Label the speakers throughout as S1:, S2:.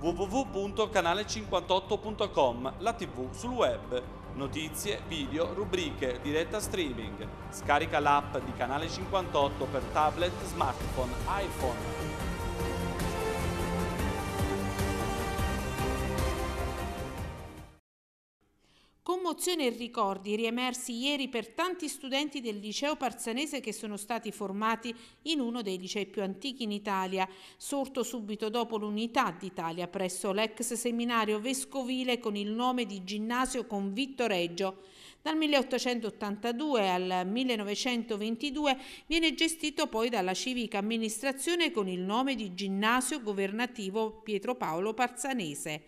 S1: www.canale58.com, la tv sul web, notizie, video, rubriche, diretta streaming. Scarica l'app di Canale 58 per tablet, smartphone, iPhone.
S2: Commozione e ricordi riemersi ieri per tanti studenti del liceo parzanese che sono stati formati in uno dei licei più antichi in Italia, sorto subito dopo l'unità d'Italia presso l'ex seminario vescovile con il nome di Ginnasio Convitto Reggio. Dal 1882 al 1922 viene gestito poi dalla civica amministrazione con il nome di Ginnasio Governativo Pietro Paolo Parzanese.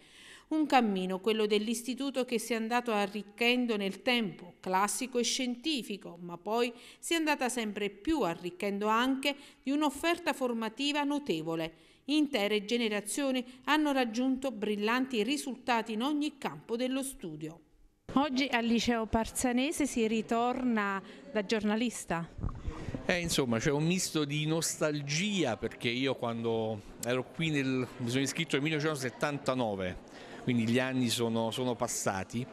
S2: Un cammino, quello dell'istituto che si è andato arricchendo nel tempo, classico e scientifico, ma poi si è andata sempre più arricchendo anche di un'offerta formativa notevole. Intere generazioni hanno raggiunto brillanti risultati in ogni campo dello studio. Oggi al liceo Parzanese si ritorna da giornalista.
S3: Eh, insomma c'è un misto di nostalgia perché io quando ero qui nel, mi sono iscritto nel 1979 quindi gli anni sono, sono passati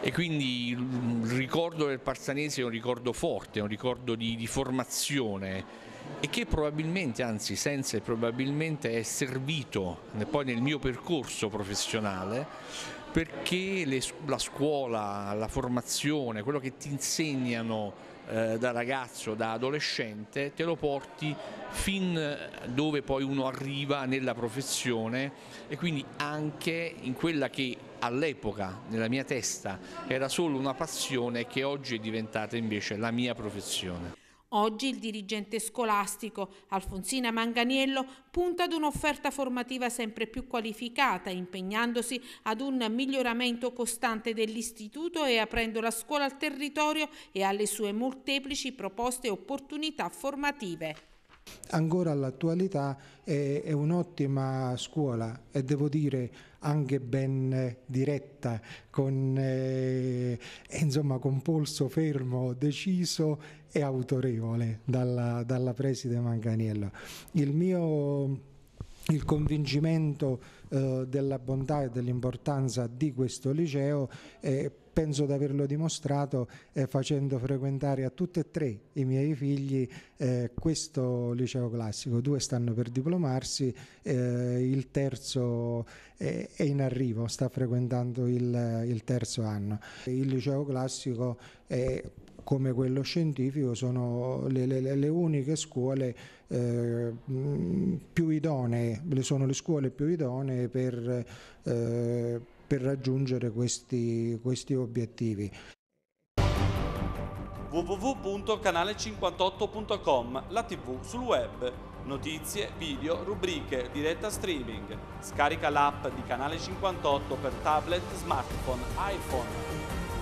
S3: e quindi il ricordo del Parsanese è un ricordo forte, è un ricordo di, di formazione e che probabilmente, anzi senza e probabilmente, è servito poi nel mio percorso professionale perché le, la scuola, la formazione, quello che ti insegnano eh, da ragazzo, da adolescente, te lo porti fin dove poi uno arriva nella professione e quindi anche in quella che all'epoca nella mia testa era solo una passione che oggi è diventata invece la mia professione.
S2: Oggi il dirigente scolastico Alfonsina Manganiello punta ad un'offerta formativa sempre più qualificata, impegnandosi ad un miglioramento costante dell'istituto e aprendo la scuola al territorio e alle sue molteplici proposte e opportunità formative
S4: ancora all'attualità è, è un'ottima scuola e devo dire anche ben diretta, con, eh, insomma, con polso fermo, deciso e autorevole dalla, dalla preside Manganiello. Il mio il convincimento eh, della bontà e dell'importanza di questo liceo e penso di averlo dimostrato eh, facendo frequentare a tutti e tre i miei figli eh, questo liceo classico. Due stanno per diplomarsi, eh, il terzo è, è, in arrivo, sta frequentando il, il terzo anno. Il liceo classico è come quello scientifico sono le, le, le uniche scuole eh, più idonee, sono le scuole più idonee per, eh, per raggiungere questi, questi obiettivi
S1: www.canale58.com, la tv sul web, notizie, video, rubriche, diretta streaming. Scarica l'app di Canale 58 per tablet, smartphone, iPhone.